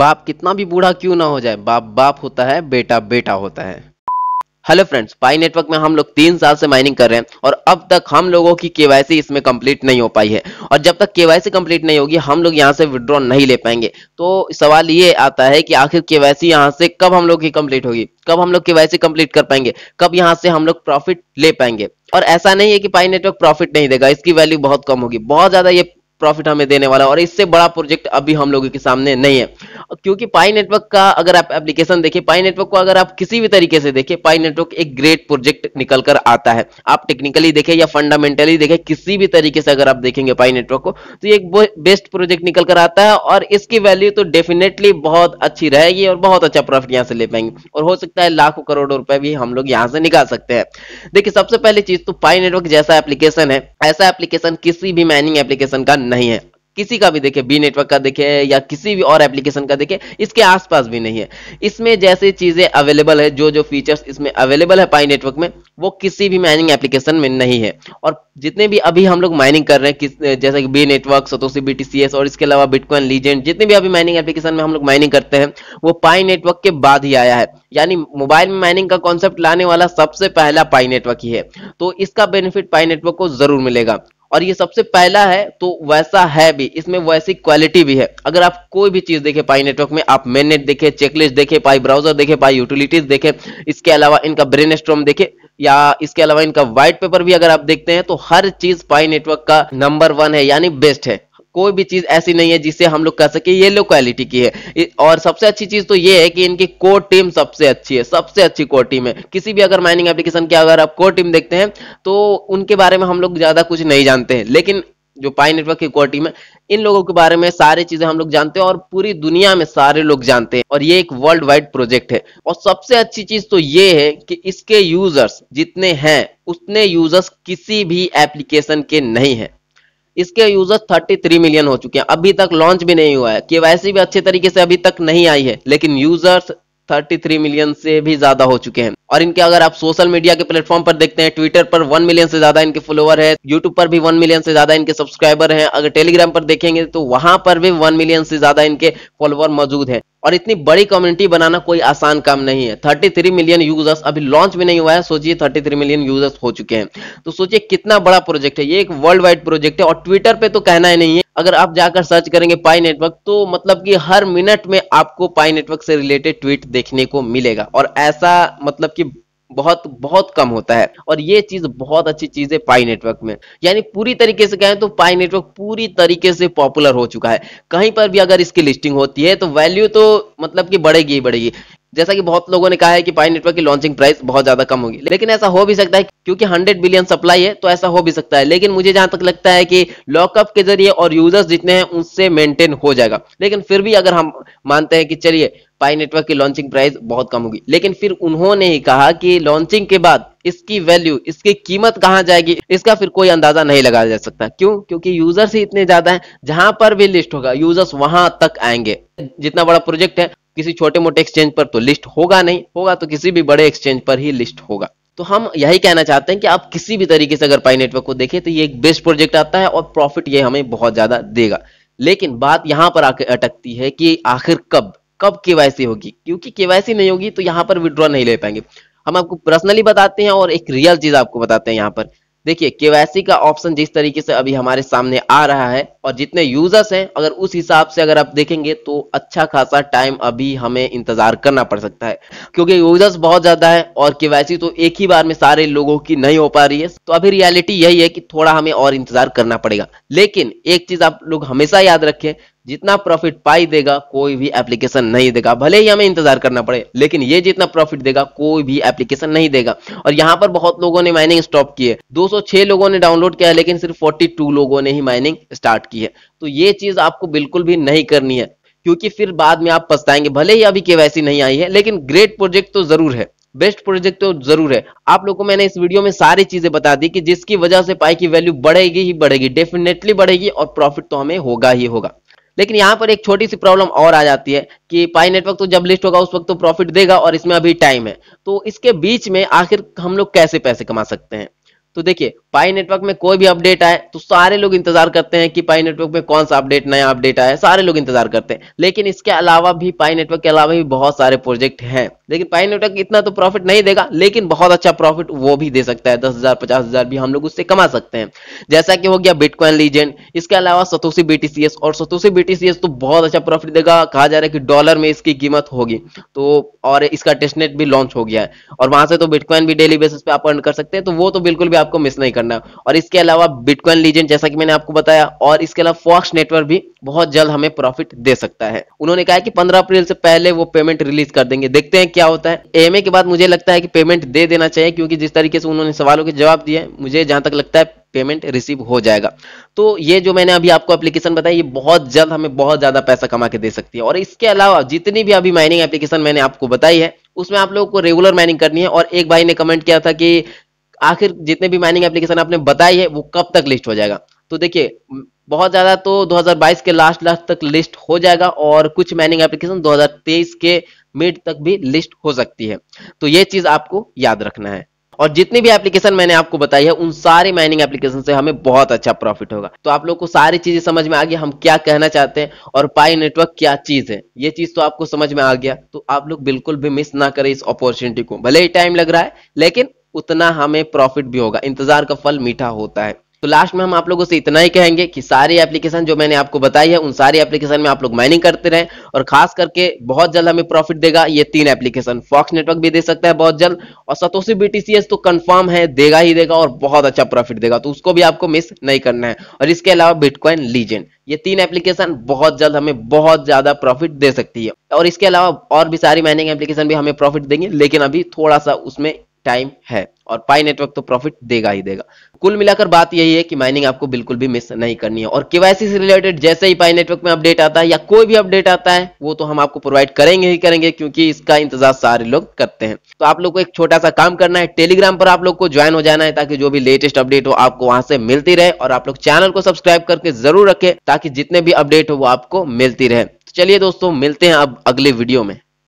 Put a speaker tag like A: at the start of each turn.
A: बाप कितना भी बूढ़ा क्यों ना हो जाए बाप बाप होता है बेटा बेटा होता है हेलो फ्रेंड्स पाई नेटवर्क में हम लोग तीन साल से माइनिंग कर रहे हैं और अब तक हम लोगों की केवाईसी इसमें कंप्लीट नहीं हो पाई है और जब तक केवाईसी कंप्लीट नहीं होगी हम लोग यहाँ से विड्रॉ नहीं ले पाएंगे तो सवाल ये आता है कि आखिर केवाईसी यहां से कब हम लोग की कंप्लीट होगी कब हम लोग केवाईसी कंप्लीट कर पाएंगे कब यहाँ से हम लोग प्रॉफिट ले पाएंगे और ऐसा नहीं है कि पाई नेटवर्क प्रॉफिट नहीं देगा इसकी वैल्यू बहुत कम होगी बहुत ज्यादा ये प्रॉफिट हमें देने वाला और इससे बड़ा प्रोजेक्ट अभी हम लोगों के सामने नहीं है क्योंकि पाई नेटवर्क का अगर आप एप्लीकेशन देखें पाई नेटवर्क को अगर आप किसी भी तरीके से देखें पाई नेटवर्क एक ग्रेट प्रोजेक्ट निकल कर आता है आप टेक्निकली देखें या फंडामेंटली देखें किसी भी तरीके से अगर आप देखेंगे पाई नेटवर्क को तो ये एक बेस्ट प्रोजेक्ट निकल कर आता है और इसकी वैल्यू तो डेफिनेटली बहुत अच्छी रहेगी और बहुत अच्छा प्रॉफिट यहाँ से ले पाएंगे और हो सकता है लाखों करोड़ों रुपए भी हम लोग यहाँ से निकाल सकते हैं देखिए सबसे पहली चीज तो पाई नेटवर्क जैसा एप्लीकेशन है ऐसा एप्लीकेशन किसी भी माइनिंग एप्लीकेशन का नहीं है किसी का भी देखे बी नेटवर्क का देखे या किसी भी और एप्लीकेशन का देखे इसके आसपास भी नहीं है इसमें जैसे चीजें अवेलेबल है जो जो फीचर्स इसमें अवेलेबल है पाई नेटवर्क में वो किसी भी माइनिंग एप्लीकेशन में नहीं है और जितने भी अभी हम लोग माइनिंग कर रहे हैं जैसे कि बी नेटवर्क सतोसी बीटीसीएस और इसके अलावा बिटकॉइन लीजेंड जितने भी अभी माइनिंग एप्लीकेशन में हम लोग माइनिंग करते हैं वो पाई नेटवर्क के बाद ही आया है यानी मोबाइल में माइनिंग का कॉन्सेप्ट लाने वाला सबसे पहला पाई नेटवर्क ही है तो इसका बेनिफिट पाई नेटवर्क को जरूर मिलेगा और ये सबसे पहला है तो वैसा है भी इसमें वैसी क्वालिटी भी है अगर आप कोई भी चीज देखे पाई नेटवर्क में आप मेनेट देखे चेकलिस्ट देखे पाई ब्राउजर देखे पाई यूटिलिटीज देखे इसके अलावा इनका ब्रेन स्ट्रोम देखे या इसके अलावा इनका व्हाइट पेपर भी अगर आप देखते हैं तो हर चीज पाई नेटवर्क का नंबर वन है यानी बेस्ट है कोई भी चीज ऐसी नहीं है जिसे हम लोग कह सके ये लो क्वालिटी की है और सबसे अच्छी चीज तो ये है कि इनकी कोर टीम सबसे अच्छी है सबसे अच्छी कोर टीम है किसी भी अगर माइनिंग एप्लीकेशन की अगर आप कोर टीम देखते हैं तो उनके बारे में हम लोग ज्यादा कुछ नहीं जानते हैं लेकिन जो पाई नेटवर्क की कोर टीम है इन लोगों के बारे में सारी चीजें हम लोग जानते हैं और पूरी दुनिया में सारे लोग जानते हैं और ये एक वर्ल्ड वाइड प्रोजेक्ट है और सबसे अच्छी चीज तो ये है कि इसके यूजर्स जितने हैं उतने यूजर्स किसी भी एप्लीकेशन के नहीं है इसके यूजर 33 मिलियन हो चुके हैं अभी तक लॉन्च भी नहीं हुआ है वैसे भी अच्छे तरीके से अभी तक नहीं आई है लेकिन यूजर्स 33 मिलियन से भी ज्यादा हो चुके हैं और इनके अगर आप सोशल मीडिया के प्लेटफॉर्म पर देखते हैं ट्विटर पर वन मिलियन से ज्यादा इनके फॉलोअर है यूट्यूब पर भी वन मिलियन से ज्यादा इनके सब्सक्राइबर हैं अगर टेलीग्राम पर देखेंगे तो वहां पर भी वन मिलियन से ज्यादा इनके फॉलोअर मौजूद है और इतनी बड़ी कम्युनिटी बनाना कोई आसान काम नहीं है 33 मिलियन यूजर्स अभी लॉन्च भी नहीं हुआ है सोचिए 33 मिलियन यूजर्स हो चुके हैं तो सोचिए कितना बड़ा प्रोजेक्ट है ये एक वर्ल्ड वाइड प्रोजेक्ट है और ट्विटर पे तो कहना ही नहीं है अगर आप जाकर सर्च करेंगे पाई नेटवर्क तो मतलब कि हर मिनट में आपको पाई नेटवर्क से रिलेटेड ट्वीट देखने को मिलेगा और ऐसा मतलब की बहुत बहुत कम होता है और ये चीज बहुत अच्छी चीज है पाई नेटवर्क में यानी पूरी तरीके से कहें तो पाई नेटवर्क पूरी तरीके से पॉपुलर हो चुका है कहीं पर भी अगर इसकी लिस्टिंग होती है तो वैल्यू तो मतलब की बढ़ेगी ही बढ़ेगी जैसा कि बहुत लोगों ने कहा है कि पाई नेटवर्क की लॉन्चिंग प्राइस बहुत ज्यादा कम होगी लेकिन ऐसा हो भी सकता है क्योंकि 100 बिलियन सप्लाई है तो ऐसा हो भी सकता है लेकिन मुझे जहां तक लगता है कि लॉकअप के जरिए और यूजर्स जितने हैं उनसे मेंटेन हो जाएगा लेकिन फिर भी अगर हम मानते हैं कि चलिए पाई नेटवर्क की लॉन्चिंग प्राइस बहुत कम होगी लेकिन फिर उन्होंने ही कहा कि लॉन्चिंग के बाद इसकी वैल्यू इसकी कीमत कहां जाएगी इसका फिर कोई अंदाजा नहीं लगाया जा सकता क्यों क्योंकि यूजर्स ही इतने ज्यादा हैं जहां पर भी लिस्ट होगा यूजर्स वहां तक आएंगे जितना बड़ा प्रोजेक्ट है किसी छोटे मोटे एक्सचेंज पर तो लिस्ट होगा नहीं होगा तो किसी भी बड़े एक्सचेंज पर ही लिस्ट होगा तो हम यही कहना चाहते हैं कि आप किसी भी तरीके से अगर पाई नेटवर्क को देखें तो ये एक बेस्ट प्रोजेक्ट आता है और प्रॉफिट ये हमें बहुत ज्यादा देगा लेकिन बात यहां पर आके अटकती है कि आखिर कब कब केवाईसी होगी क्योंकि केवाईसी नहीं होगी तो यहाँ पर विड्रॉ नहीं ले पाएंगे हम आपको पर्सनली बताते हैं और एक रियल चीज आपको बताते हैं यहाँ पर देखिए केवाईसी का ऑप्शन जिस तरीके से अभी हमारे सामने आ रहा है और जितने यूजर्स हैं अगर उस हिसाब से अगर आप देखेंगे तो अच्छा खासा टाइम अभी हमें इंतजार करना पड़ सकता है क्योंकि यूजर्स बहुत ज्यादा है और केवाईसी तो एक ही बार में सारे लोगों की नहीं हो पा रही है तो अभी रियलिटी यही है कि थोड़ा हमें और इंतजार करना पड़ेगा लेकिन एक चीज आप लोग हमेशा याद रखें जितना प्रॉफिट पाई देगा कोई भी एप्लीकेशन नहीं देगा भले ही हमें इंतजार करना पड़े लेकिन ये जितना प्रॉफिट देगा कोई भी एप्लीकेशन नहीं देगा और यहाँ पर बहुत लोगों ने माइनिंग स्टॉप की है 206 लोगों ने डाउनलोड किया है लेकिन सिर्फ 42 लोगों ने ही माइनिंग स्टार्ट की है तो ये चीज आपको बिल्कुल भी नहीं करनी है क्योंकि फिर बाद में आप पछताएंगे भले ही अभी केवाईसी नहीं आई है लेकिन ग्रेट प्रोजेक्ट तो जरूर है बेस्ट प्रोजेक्ट तो जरूर है आप लोगों को मैंने इस वीडियो में सारी चीजें बता दी कि जिसकी वजह से पाई की वैल्यू बढ़ेगी ही बढ़ेगी डेफिनेटली बढ़ेगी और प्रॉफिट तो हमें होगा ही होगा लेकिन यहाँ पर एक छोटी सी प्रॉब्लम और आ जाती है कि पाई नेटवर्क तो जब लिस्ट होगा उस वक्त तो प्रॉफिट देगा और इसमें अभी टाइम है तो इसके बीच में आखिर हम लोग कैसे पैसे कमा सकते हैं तो देखिए पाई नेटवर्क में कोई भी अपडेट आए तो सारे लोग इंतजार करते हैं कि पाई नेटवर्क में कौन सा अपडेट नया अपडेट आया सारे लोग इंतजार करते हैं लेकिन इसके अलावा भी पाई नेटवर्क के अलावा भी बहुत सारे प्रोजेक्ट हैं लेकिन पाई नेटवर्क इतना तो प्रॉफिट नहीं देगा लेकिन बहुत अच्छा प्रॉफिट वो भी दे सकता है दस हजार पचास हजार भी हम लोग उससे कमा सकते हैं जैसा कि हो गया बिटकॉइन लीजेंड इसके अलावा सतोसी बीटीसीएस और सतोसी बीटीसीएस तो बहुत अच्छा प्रॉफिट देगा कहा जा रहा है कि डॉलर में इसकी कीमत होगी तो और इसका टेस्टनेट भी लॉन्च हो गया है और वहां से तो बिटकॉइन भी डेली बेसिस पे आप अर्न कर सकते हैं तो वो तो बिल्कुल भी आपको मिस नहीं करना और इसके अलावा बिटकॉइन लीजेंड जैसा कि मैंने आपको बताया और इसके अलावा फॉक्स नेटवर्क भी बहुत जल्द हमें प्रॉफिट दे सकता है उन्होंने कहा कि 15 अप्रैल से पहले वो पेमेंट रिलीज कर देंगे देखते हैं क्या होता है एम के बाद मुझे लगता है कि पेमेंट दे देना चाहिए क्योंकि जिस तरीके से उन्होंने सवालों के जवाब दिए मुझे जहां तक लगता है पेमेंट रिसीव हो जाएगा तो ये जो मैंने अभी आपको एप्लीकेशन बताया ये बहुत जल्द हमें बहुत ज़्यादा पैसा कमा के दे सकती है और इसके अलावा जितनी भी अभी माइनिंग एप्लीकेशन मैंने आपको बताई है उसमें आप लोगों को रेगुलर माइनिंग करनी है और एक भाई ने कमेंट किया था कि आखिर जितने भी माइनिंग एप्लीकेशन आपने बताई है वो कब तक लिस्ट हो जाएगा तो देखिए बहुत ज़्यादा तो 2022 के लास्ट लास्ट तक लिस्ट हो जाएगा और कुछ माइनिंग एप्लीकेशन 2023 के मिड तक भी लिस्ट हो सकती है तो ये चीज़ आपको याद रखना है और जितनी भी एप्लीकेशन मैंने आपको बताई है उन सारी माइनिंग एप्लीकेशन से हमें बहुत अच्छा प्रॉफिट होगा तो आप लोग को सारी चीजें समझ में आ गई हम क्या कहना चाहते हैं और पाई नेटवर्क क्या चीज है ये चीज तो आपको समझ में आ गया तो आप लोग बिल्कुल भी मिस ना करें इस अपॉर्चुनिटी को भले ही टाइम लग रहा है लेकिन उतना हमें प्रॉफिट भी होगा इंतजार का फल मीठा होता है तो लास्ट में हम आप लोगों से इतना ही कहेंगे कि सारी एप्लीकेशन जो मैंने आपको बताई है उन सारी एप्लीकेशन में आप लोग माइनिंग करते रहें और खास करके बहुत जल्द हमें प्रॉफिट देगा ये तीन एप्लीकेशन फॉक्स नेटवर्क भी दे सकता है बहुत जल्द और सतोशी बीटीसीएस तो कंफर्म है देगा ही देगा और बहुत अच्छा प्रॉफिट देगा तो उसको भी आपको मिस नहीं करना है और इसके अलावा बिटकॉइन लीजेंड ये तीन एप्लीकेशन बहुत जल्द हमें बहुत ज्यादा प्रॉफिट दे सकती है और इसके अलावा और भी सारी माइनिंग एप्लीकेशन भी हमें प्रॉफिट देंगे लेकिन अभी थोड़ा सा उसमें टाइम है और पाई नेटवर्क तो प्रॉफिट देगा ही देगा कुल मिलाकर बात यही है कि माइनिंग आपको बिल्कुल भी मिस नहीं करनी है और केवाईसी से रिलेटेड जैसे ही पाई नेटवर्क में अपडेट आता है या कोई भी अपडेट आता है वो तो हम आपको प्रोवाइड करेंगे ही करेंगे क्योंकि इसका इंतजार सारे लोग करते हैं तो आप लोग को एक छोटा सा काम करना है टेलीग्राम पर आप लोग को ज्वाइन हो जाना है ताकि जो भी लेटेस्ट अपडेट हो आपको वहां से मिलती रहे और आप लोग चैनल को सब्सक्राइब करके जरूर रखें ताकि जितने भी अपडेट हो वो आपको मिलती रहे तो चलिए दोस्तों मिलते हैं अब अगले वीडियो में